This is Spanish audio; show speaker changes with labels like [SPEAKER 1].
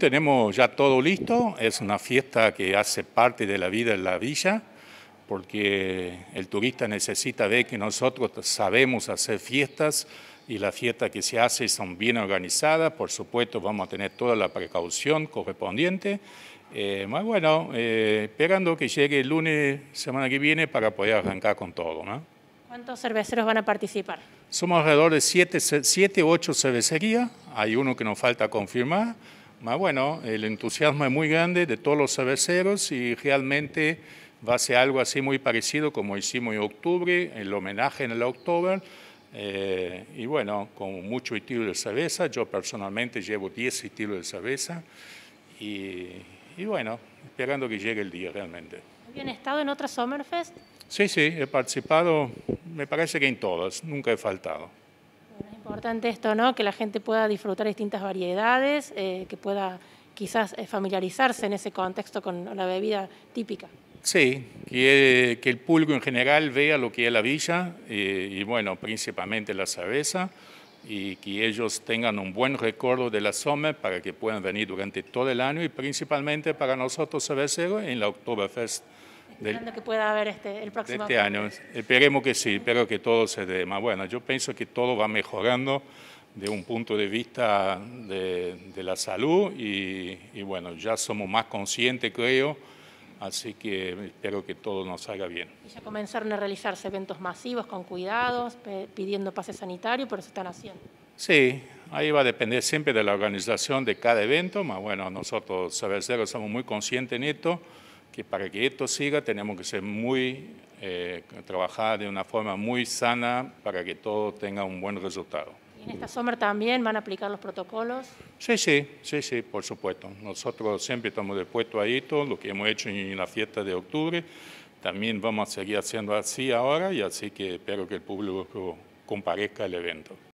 [SPEAKER 1] Tenemos ya todo listo, es una fiesta que hace parte de la vida en la villa, porque el turista necesita ver que nosotros sabemos hacer fiestas y las fiestas que se hacen son bien organizadas, por supuesto vamos a tener toda la precaución correspondiente, eh, bueno, eh, esperando que llegue el lunes, semana que viene, para poder arrancar con todo. ¿no?
[SPEAKER 2] ¿Cuántos cerveceros van a participar?
[SPEAKER 1] Somos alrededor de 7 u 8 cervecerías, hay uno que nos falta confirmar, Ah, bueno, el entusiasmo es muy grande de todos los cerveceros y realmente va a ser algo así muy parecido como hicimos en octubre, el homenaje en el October. Eh, y bueno, con mucho estilo de cerveza, yo personalmente llevo 10 estilos de cerveza y, bueno, esperando que llegue el día realmente.
[SPEAKER 2] ¿Habían estado en otras Summerfest?
[SPEAKER 1] Sí, sí, he participado, me parece que en todas, nunca he faltado.
[SPEAKER 2] Importante esto, ¿no? Que la gente pueda disfrutar distintas variedades, eh, que pueda quizás eh, familiarizarse en ese contexto con la bebida típica.
[SPEAKER 1] Sí, que, el público en general vea lo que es la villa eh, y, bueno, principalmente la cerveza y que ellos tengan un buen recuerdo de la SOME para que puedan venir durante todo el año y principalmente para nosotros cerveceros en la Oktoberfest esperando
[SPEAKER 2] que pueda haber este, el próximo este
[SPEAKER 1] año. Esperemos que sí, espero que todo se dé más. Bueno, yo pienso que todo va mejorando de un punto de vista de, la salud y, bueno, ya somos más conscientes, creo, así que espero que todo nos salga bien.
[SPEAKER 2] ya comenzaron a realizarse eventos masivos con cuidados, pidiendo pase sanitario, pero se están haciendo.
[SPEAKER 1] Sí, ahí va a depender siempre de la organización de cada evento, más bueno, nosotros, Saber Cero, somos muy conscientes en esto. Y para que esto siga tenemos que ser muy, eh, trabajar de una forma muy sana para que todo tenga un buen resultado.
[SPEAKER 2] en esta sombra también van a aplicar los protocolos?
[SPEAKER 1] Sí, sí, sí, sí, por supuesto. Nosotros siempre estamos dispuestos a esto, lo que hemos hecho en la fiesta de octubre, también vamos a seguir haciendo así ahora y así que espero que el público comparezca al evento.